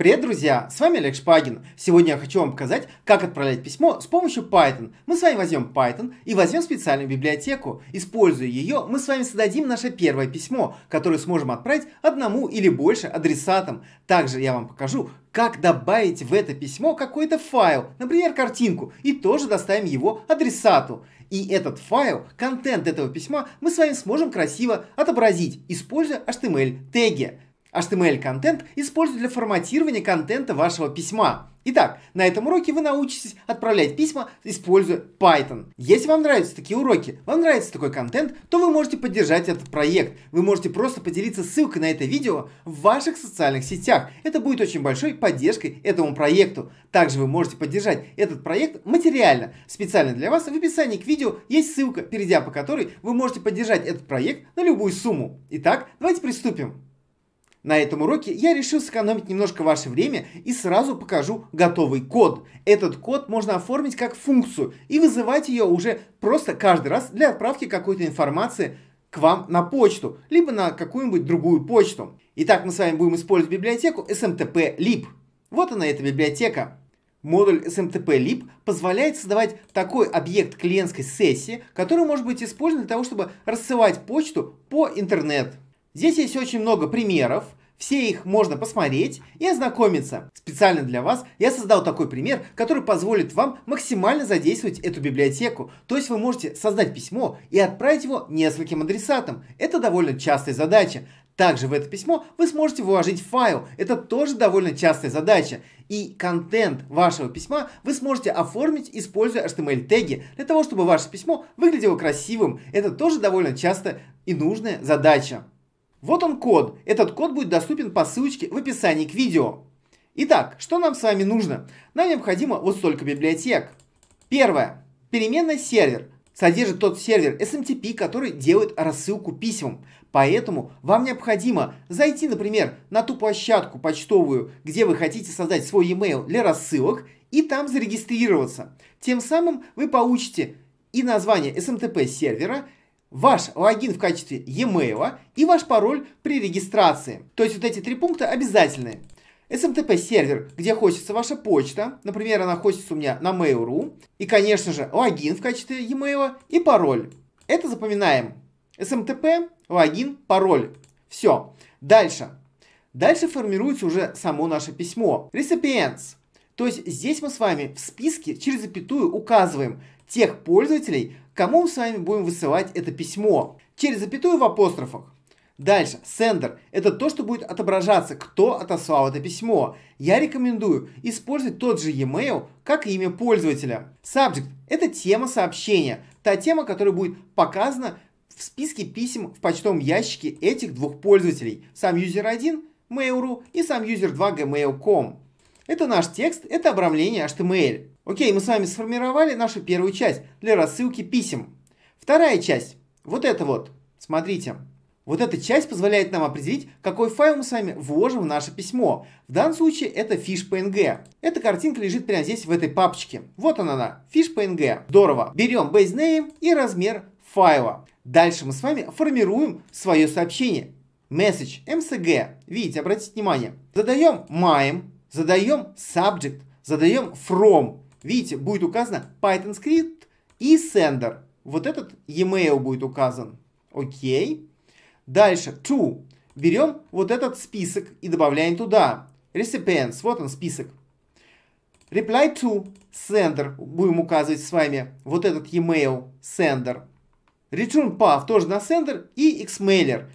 Привет, друзья! С вами Олег Шпагин. Сегодня я хочу вам показать, как отправлять письмо с помощью Python. Мы с вами возьмем Python и возьмем специальную библиотеку. Используя ее, мы с вами создадим наше первое письмо, которое сможем отправить одному или больше адресатам. Также я вам покажу, как добавить в это письмо какой-то файл, например, картинку, и тоже доставим его адресату. И этот файл, контент этого письма, мы с вами сможем красиво отобразить, используя HTML-теги. HTML-контент используют для форматирования контента вашего письма. Итак, на этом уроке вы научитесь отправлять письма, используя Python. Если вам нравятся такие уроки, вам нравится такой контент, то вы можете поддержать этот проект. Вы можете просто поделиться ссылкой на это видео в ваших социальных сетях. Это будет очень большой поддержкой этому проекту. Также вы можете поддержать этот проект материально. Специально для вас в описании к видео есть ссылка, перейдя по которой вы можете поддержать этот проект на любую сумму. Итак, давайте приступим. На этом уроке я решил сэкономить немножко ваше время и сразу покажу готовый код. Этот код можно оформить как функцию и вызывать ее уже просто каждый раз для отправки какой-то информации к вам на почту, либо на какую-нибудь другую почту. Итак, мы с вами будем использовать библиотеку smtp-lib. Вот она, эта библиотека. Модуль SMTP-lib позволяет создавать такой объект клиентской сессии, который может быть использован для того, чтобы рассылать почту по интернету. Здесь есть очень много примеров, все их можно посмотреть и ознакомиться. Специально для вас я создал такой пример, который позволит вам максимально задействовать эту библиотеку. То есть вы можете создать письмо и отправить его нескольким адресатам. Это довольно частая задача. Также в это письмо вы сможете вложить файл. Это тоже довольно частая задача. И контент вашего письма вы сможете оформить, используя HTML-теги, для того, чтобы ваше письмо выглядело красивым. Это тоже довольно часто и нужная задача. Вот он код. Этот код будет доступен по ссылочке в описании к видео. Итак, что нам с вами нужно? Нам необходимо вот столько библиотек. Первое. Переменная сервер содержит тот сервер SMTP, который делает рассылку письмам. Поэтому вам необходимо зайти, например, на ту площадку почтовую, где вы хотите создать свой e-mail для рассылок, и там зарегистрироваться. Тем самым вы получите и название SMTP сервера, ваш логин в качестве e-mail и ваш пароль при регистрации. То есть вот эти три пункта обязательны. SMTP-сервер, где хочется ваша почта, например, она хочется у меня на Mail.ru, и, конечно же, логин в качестве e-mail и пароль. Это запоминаем. SMTP, логин, пароль. Все. Дальше. Дальше формируется уже само наше письмо. Recipients. То есть здесь мы с вами в списке через запятую указываем тех пользователей, кому мы с вами будем высылать это письмо. Через запятую в апострофах. Дальше. Sender – это то, что будет отображаться, кто отослал это письмо. Я рекомендую использовать тот же e-mail, как и имя пользователя. Subject – это тема сообщения, та тема, которая будет показана в списке писем в почтовом ящике этих двух пользователей. Сам юзер 1 – Mail.ru и сам юзер 2 – Gmail.com. Это наш текст, это обрамление HTML. Окей, мы с вами сформировали нашу первую часть для рассылки писем. Вторая часть, вот это вот, смотрите. Вот эта часть позволяет нам определить, какой файл мы с вами вложим в наше письмо. В данном случае это fish.png. Эта картинка лежит прямо здесь, в этой папочке. Вот она, она fish.png. Здорово. Берем base name и размер файла. Дальше мы с вами формируем свое сообщение. Message, MSG. Видите, обратите внимание. Задаем MIME, задаем subject, задаем from. Видите, будет указано Python script и sender. Вот этот email будет указан. Окей. Дальше, to. Берем вот этот список и добавляем туда. Recipients, вот он список. Reply to, sender, будем указывать с вами вот этот email sender. Return path тоже на sender и xmailer.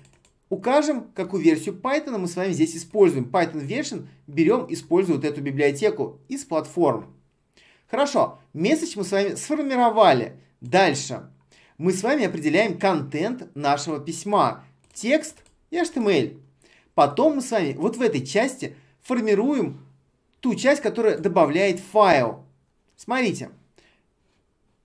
Укажем, какую версию Python мы с вами здесь используем. Python version берем, используем вот эту библиотеку из платформ. Хорошо, месседж мы с вами сформировали. Дальше. Мы с вами определяем контент нашего письма. Текст и HTML. Эм Потом мы с вами вот в этой части формируем ту часть, которая добавляет файл. Смотрите.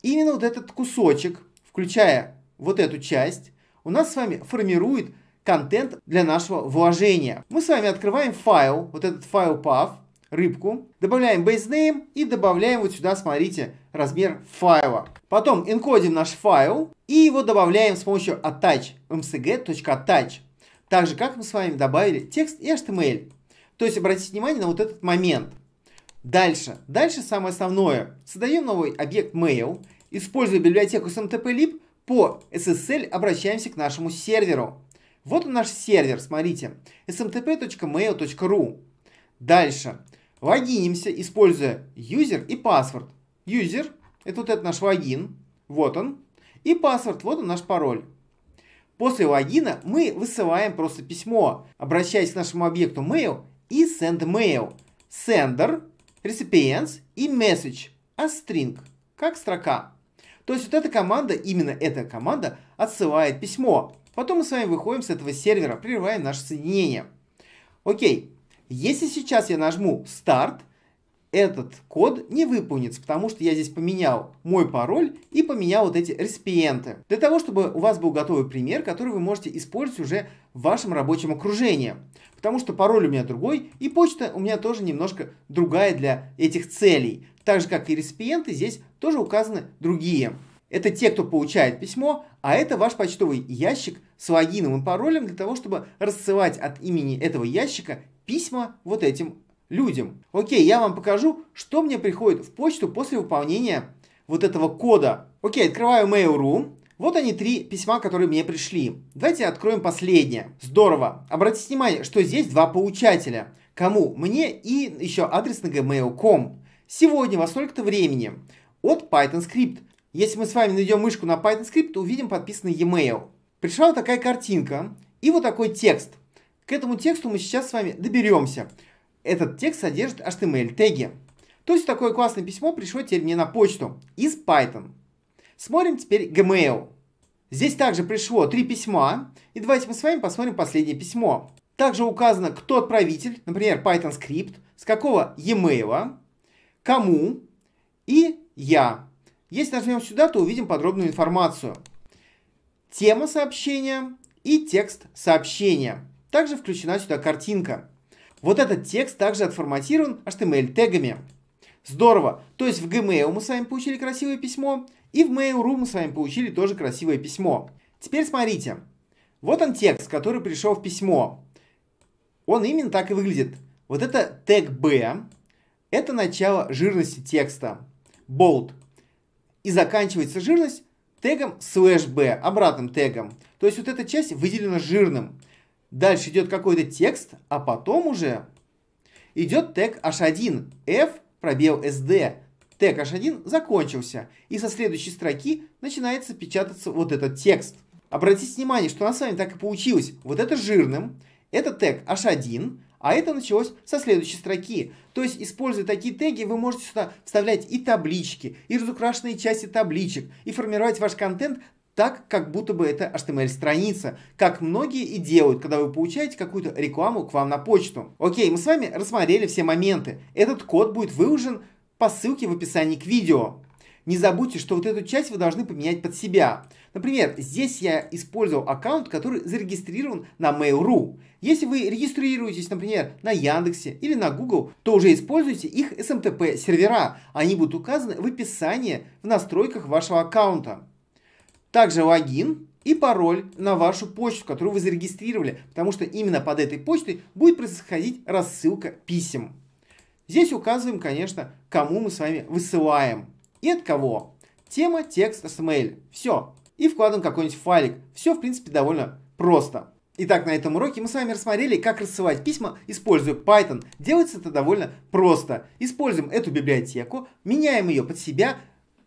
Именно вот этот кусочек, включая вот эту часть, у нас с вами формирует контент для нашего вложения. Мы с вами открываем файл, вот этот файл PAV, рыбку, добавляем base name и добавляем вот сюда, смотрите, размер файла. Потом энкодим наш файл и его добавляем с помощью attach mcg.attach. Так же, как мы с вами добавили текст и HTML. То есть обратите внимание на вот этот момент. Дальше. Дальше самое основное. Создаем новый объект mail. Используя библиотеку smtplib, по SSL обращаемся к нашему серверу. Вот он наш сервер, смотрите. smtp.mail.ru Дальше. Логинимся, используя юзер и паспорт. User это вот этот наш логин, вот он. И паспорт, вот он наш пароль. После логина мы высылаем просто письмо, обращаясь к нашему объекту mail и send mail. Sender, recipients и message, а string, как строка. То есть вот эта команда, именно эта команда отсылает письмо. Потом мы с вами выходим с этого сервера, прерываем наше соединение. Окей, если сейчас я нажму «Старт», этот код не выполнится, потому что я здесь поменял мой пароль и поменял вот эти реципиенты. Для того, чтобы у вас был готовый пример, который вы можете использовать уже в вашем рабочем окружении. Потому что пароль у меня другой, и почта у меня тоже немножко другая для этих целей. Так же, как и реципиенты, здесь тоже указаны другие. Это те, кто получает письмо, а это ваш почтовый ящик с логином и паролем для того, чтобы рассылать от имени этого ящика письма вот этим людям. Окей, я вам покажу, что мне приходит в почту после выполнения вот этого кода. Окей, открываю Mail.ru. Вот они три письма, которые мне пришли. Давайте откроем последнее. Здорово. Обратите внимание, что здесь два получателя. Кому? Мне и еще адрес на gmail.com. Сегодня во столько-то времени от Python Script. Если мы с вами найдем мышку на Python Script, увидим подписанный e-mail. Пришла такая картинка и вот такой текст. К этому тексту мы сейчас с вами доберемся. Этот текст содержит HTML-теги. То есть такое классное письмо пришло теперь мне на почту из Python. Смотрим теперь Gmail. Здесь также пришло три письма. И давайте мы с вами посмотрим последнее письмо. Также указано, кто отправитель, например, Python скрипт, с какого e-mail, кому и я. Если нажмем сюда, то увидим подробную информацию. Тема сообщения и текст сообщения. Также включена сюда картинка. Вот этот текст также отформатирован HTML тегами. Здорово! То есть в Gmail мы с вами получили красивое письмо, и в Mail.ru мы с вами получили тоже красивое письмо. Теперь смотрите. Вот он текст, который пришел в письмо. Он именно так и выглядит. Вот это тег B, это начало жирности текста, bold. И заканчивается жирность тегом slash B, обратным тегом. То есть вот эта часть выделена жирным. Дальше идет какой-то текст, а потом уже идет тег h1, f, пробел sd. Тег h1 закончился. И со следующей строки начинается печататься вот этот текст. Обратите внимание, что у нас с вами так и получилось. Вот это жирным, это тег h1, а это началось со следующей строки. То есть, используя такие теги, вы можете сюда вставлять и таблички, и разукрашенные части табличек, и формировать ваш контент так, как будто бы это HTML-страница, как многие и делают, когда вы получаете какую-то рекламу к вам на почту. Окей, мы с вами рассмотрели все моменты. Этот код будет выложен по ссылке в описании к видео. Не забудьте, что вот эту часть вы должны поменять под себя. Например, здесь я использовал аккаунт, который зарегистрирован на Mail.ru. Если вы регистрируетесь, например, на Яндексе или на Google, то уже используйте их SMTP-сервера. Они будут указаны в описании в настройках вашего аккаунта. Также логин и пароль на вашу почту, которую вы зарегистрировали, потому что именно под этой почтой будет происходить рассылка писем. Здесь указываем, конечно, кому мы с вами высылаем и от кого. Тема, текст, SML. Эм Все. И вкладываем какой-нибудь файлик. Все, в принципе, довольно просто. Итак, на этом уроке мы с вами рассмотрели, как рассылать письма, используя Python. Делается это довольно просто. Используем эту библиотеку, меняем ее под себя,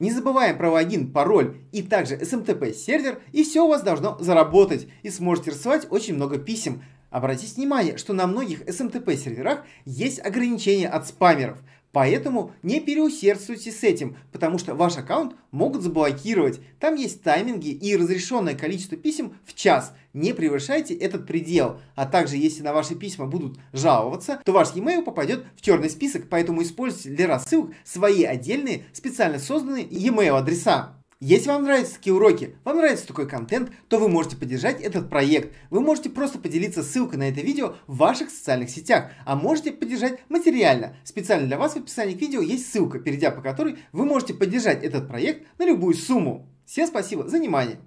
не забываем про логин, пароль и также SMTP-сервер, и все у вас должно заработать, и сможете рассылать очень много писем. Обратите внимание, что на многих SMTP-серверах есть ограничения от спамеров – Поэтому не переусердствуйте с этим, потому что ваш аккаунт могут заблокировать. Там есть тайминги и разрешенное количество писем в час. Не превышайте этот предел. А также, если на ваши письма будут жаловаться, то ваш e-mail попадет в черный список, поэтому используйте для рассылок свои отдельные специально созданные e-mail адреса. Если вам нравятся такие уроки, вам нравится такой контент, то вы можете поддержать этот проект. Вы можете просто поделиться ссылкой на это видео в ваших социальных сетях, а можете поддержать материально. Специально для вас в описании к видео есть ссылка, перейдя по которой вы можете поддержать этот проект на любую сумму. Всем спасибо за внимание!